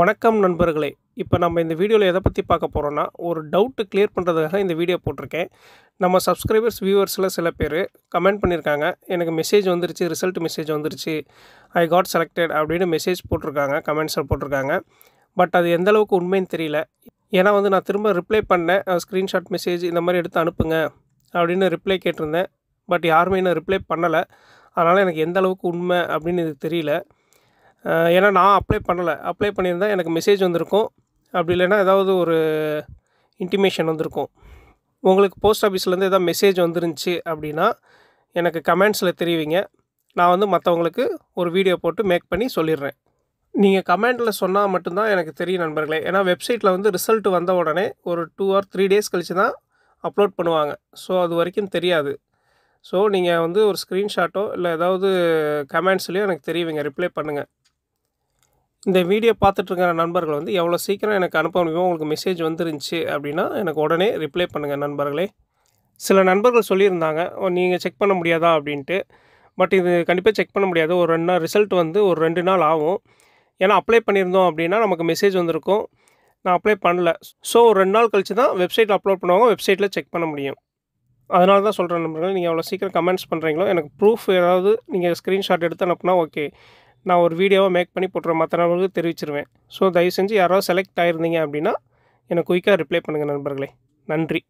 வணக்கம் நண்பர்களே இப்போ நம்ம இந்த வீடியோவில் எதை பற்றி பார்க்க போகிறோன்னா ஒரு டவுட்டு கிளியர் பண்ணுறதுக்காக இந்த வீடியோ போட்டிருக்கேன் நம்ம சப்ஸ்கிரைபர்ஸ் வியூவர்ஸில் சில பேர் கமெண்ட் பண்ணியிருக்காங்க எனக்கு மெசேஜ் வந்துருச்சு ரிசல்ட் மெசேஜ் வந்துருச்சு ஐ காட் செலக்டட் அப்படின்னு மெசேஜ் போட்டிருக்காங்க கமெண்ட்ஸில் போட்டிருக்காங்க பட் அது எந்த அளவுக்கு உண்மைன்னு தெரியல ஏன்னா வந்து நான் திரும்ப ரிப்ளை பண்ணேன் ஸ்க்ரீன்ஷாட் மெசேஜ் இந்த மாதிரி எடுத்து அனுப்புங்க அப்படின்னு ரிப்ளை கேட்டிருந்தேன் பட் யாருமே இன்னும் ரிப்ளை பண்ணலை அதனால் எனக்கு எந்த அளவுக்கு உண்மை அப்படின்னு இது தெரியல ஏன்னா நான் அப்ளை பண்ணலை அப்ளை பண்ணியிருந்தால் எனக்கு மெசேஜ் வந்திருக்கும் அப்படி இல்லைன்னா ஏதாவது ஒரு இன்டிமேஷன் வந்திருக்கும் உங்களுக்கு போஸ்ட் ஆஃபீஸ்லேருந்து எதாவது மெசேஜ் வந்துருந்துச்சு அப்படின்னா எனக்கு கமெண்ட்ஸில் தெரிவிங்க நான் வந்து மற்றவங்களுக்கு ஒரு வீடியோ போட்டு மேக் பண்ணி சொல்லிடுறேன் நீங்கள் கமெண்ட்டில் சொன்னால் மட்டும்தான் எனக்கு தெரியும் நண்பர்களே ஏன்னா வெப்சைட்டில் வந்து ரிசல்ட் வந்த உடனே ஒரு டூ ஆர் த்ரீ டேஸ் கழித்து தான் அப்லோட் பண்ணுவாங்க ஸோ அது வரைக்கும் தெரியாது ஸோ நீங்கள் வந்து ஒரு ஸ்க்ரீன்ஷாட்டோ இல்லை ஏதாவது கமெண்ட்ஸ்லையோ எனக்கு தெரியுவீங்க ரிப்ளை பண்ணுங்கள் இந்த வீடியோ பார்த்துட்ருக்கிற நண்பர்கள் வந்து எவ்வளோ சீக்கிரம் எனக்கு அனுப்ப முடியுமோ உங்களுக்கு மெசேஜ் வந்துருந்துச்சு அப்படின்னா எனக்கு உடனே ரிப்ளை பண்ணுங்கள் நண்பர்களே சில நண்பர்கள் சொல்லியிருந்தாங்க நீங்கள் செக் பண்ண முடியாதா அப்படின்ட்டு பட் இது கண்டிப்பாக செக் பண்ண முடியாது ஒரு ரெண்டு நாள் ரிசல்ட் வந்து ஒரு ரெண்டு நாள் ஆகும் ஏன்னா அப்ளை பண்ணியிருந்தோம் அப்படின்னா நமக்கு மெசேஜ் வந்திருக்கும் நான் அப்ளை பண்ணல ஸோ ஒரு ரெண்டு நாள் கழித்து தான் வெப்சைட்டில் அப்லோட் பண்ணுவாங்க வெப்சைட்டில் செக் பண்ண முடியும் அதனால தான் சொல்கிறேன் நண்பர்கள் நீங்கள் அவ்வளோ சீக்கிரம் கமெண்ட்ஸ் பண்ணுறீங்களோ எனக்கு ப்ரூஃப் ஏதாவது நீங்கள் ஸ்க்ரீன்ஷாட் எடுத்து அனுப்புனா ஓகே நான் ஒரு வீடியோவை மேக் பண்ணி போட்டுற மற்ற நபர்களுக்கு தெரிவிச்சிருவேன் ஸோ தயவு செஞ்சு யாராவது செலக்ட் ஆகிருந்தீங்க அப்படின்னா எனக்கு குயிக்காக ரிப்ளை பண்ணுங்கள் நண்பர்களே நன்றி